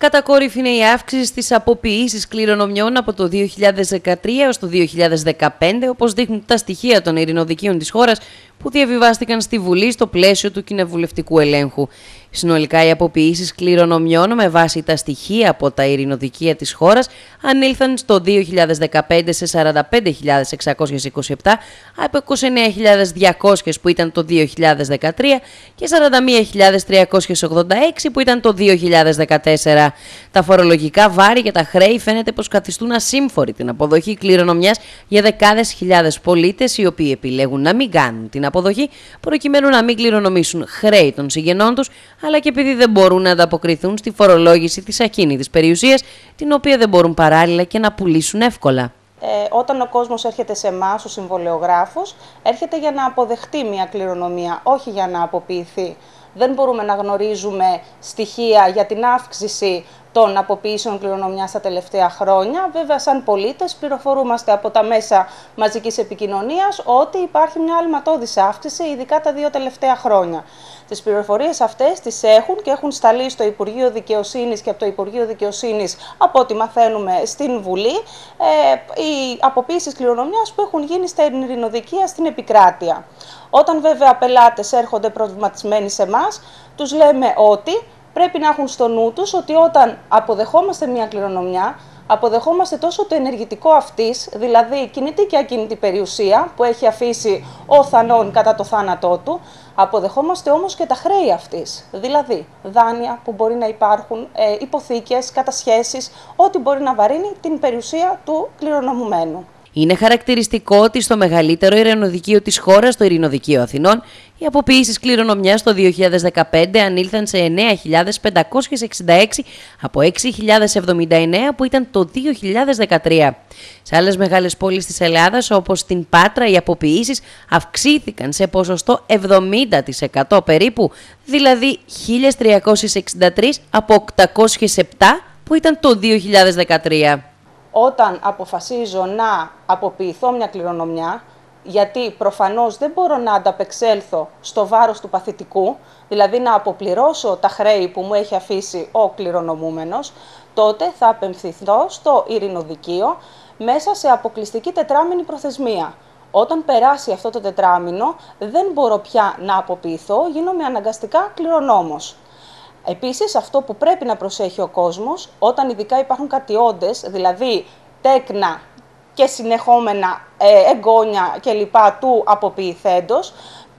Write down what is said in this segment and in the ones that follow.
Κατακόρυφη είναι η αύξηση στις αποποιήσεις κληρονομιών από το 2013 έως το 2015, όπως δείχνουν τα στοιχεία των ειρηνοδικείων της χώρας, που διαβιβάστηκαν στη Βουλή στο πλαίσιο του κοινοβουλευτικού ελέγχου. Συνολικά οι αποποιήσεις κληρονομιών με βάση τα στοιχεία από τα ειρηνοδικεία της χώρας ανήλθαν στο 2015 σε 45.627 από 29.200 που ήταν το 2013 και 41.386 που ήταν το 2014. Τα φορολογικά βάρη και τα χρέη φαίνεται πως καθιστούν ασύμφορη την αποδοχή κληρονομιάς για δεκάδες χιλιάδες πολίτες οι οποίοι επιλέγουν να μην κάνουν την αποδοχή, προκειμένου να μην κληρονομήσουν χρέη των συγγενών τους, αλλά και επειδή δεν μπορούν να ανταποκριθούν στη φορολόγηση της ακίνητης περιουσίας, την οποία δεν μπορούν παράλληλα και να πουλήσουν εύκολα. Ε, όταν ο κόσμος έρχεται σε εμάς, ο συμβολεογράφος, έρχεται για να αποδεχτεί μια κληρονομία, όχι για να αποποιηθεί. Δεν μπορούμε να γνωρίζουμε στοιχεία για την αύξηση των αποποιήσεων κληρονομιά τα τελευταία χρόνια. Βέβαια, σαν πολίτες, πληροφορούμαστε από τα μέσα μαζικής επικοινωνίας ότι υπάρχει μια αλματώδης αύξηση, ειδικά τα δύο τελευταία χρόνια. Τις πληροφορίες αυτές τις έχουν και έχουν σταλεί στο Υπουργείο Δικαιοσύνης και από το Υπουργείο Δικαιοσύνης, από ό,τι μαθαίνουμε, στην Βουλή, ε, οι αποποίησει κληρονομιάς που έχουν γίνει στα ειρηνοδικεία στην επικράτεια. Όταν βέβαια πελάτες έρχονται προβληματισμένοι σε εμάς, τους λέμε ότι πρέπει να έχουν στο νου τους ότι όταν αποδεχόμαστε μια κληρονομιά, αποδεχόμαστε τόσο το ενεργητικό αυτής, δηλαδή κινητή και ακινητή περιουσία που έχει αφήσει ο Θανόν κατά το θάνατό του, αποδεχόμαστε όμως και τα χρέη αυτής, δηλαδή δάνεια που μπορεί να υπάρχουν, ε, υποθήκες, κατασχέσεις, ό,τι μπορεί να βαρύνει την περιουσία του κληρονομουμένου. Είναι χαρακτηριστικό ότι στο μεγαλύτερο ειρηνοδικείο της χώρας, το Ειρηνοδικείο Αθηνών, οι αποποιήσεις κληρονομιάς το 2015 ανήλθαν σε 9.566 από 6.079 που ήταν το 2013. Σε άλλες μεγάλες πόλεις της Ελλάδας, όπως την Πάτρα, οι αποποιήσεις αυξήθηκαν σε ποσοστό 70% περίπου, δηλαδή 1.363 από 807 που ήταν το 2013 όταν αποφασίζω να αποποιηθώ μια κληρονομιά, γιατί προφανώς δεν μπορώ να ανταπεξέλθω στο βάρος του παθητικού, δηλαδή να αποπληρώσω τα χρέη που μου έχει αφήσει ο κληρονομούμενος, τότε θα απεμφθηθώ στο ειρηνοδικείο μέσα σε αποκλειστική τετράμινη προθεσμία. Όταν περάσει αυτό το τετράμινο, δεν μπορώ πια να αποποιηθώ, γίνομαι αναγκαστικά κληρονόμος. Επίσης, αυτό που πρέπει να προσέχει ο κόσμος, όταν ειδικά υπάρχουν κατιόντε, δηλαδή τέκνα και συνεχόμενα ε, εγγόνια κλπ. του αποποιηθέντος,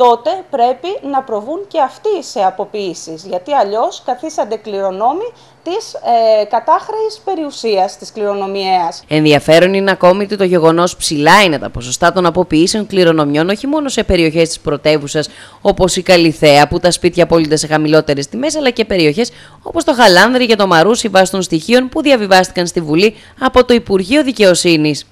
τότε πρέπει να προβούν και αυτοί σε αποποιήσεις, γιατί αλλιώς καθίσανται κληρονόμοι της ε, περιουσία περιουσίας της κληρονομιαίας. Ενδιαφέρον είναι ακόμη ότι το γεγονός ψηλά είναι τα ποσοστά των αποποιήσεων κληρονομιών όχι μόνο σε περιοχές της πρωτεύουσας όπως η Καλιθέα που τα σπίτια απόλυτα σε χαμηλότερες τιμές αλλά και περιοχές όπως το Χαλάνδρη και το Μαρούσι βάσει των στοιχείων που διαβιβάστηκαν στη Βουλή από το Υπουργείο Δικαιοσύνης.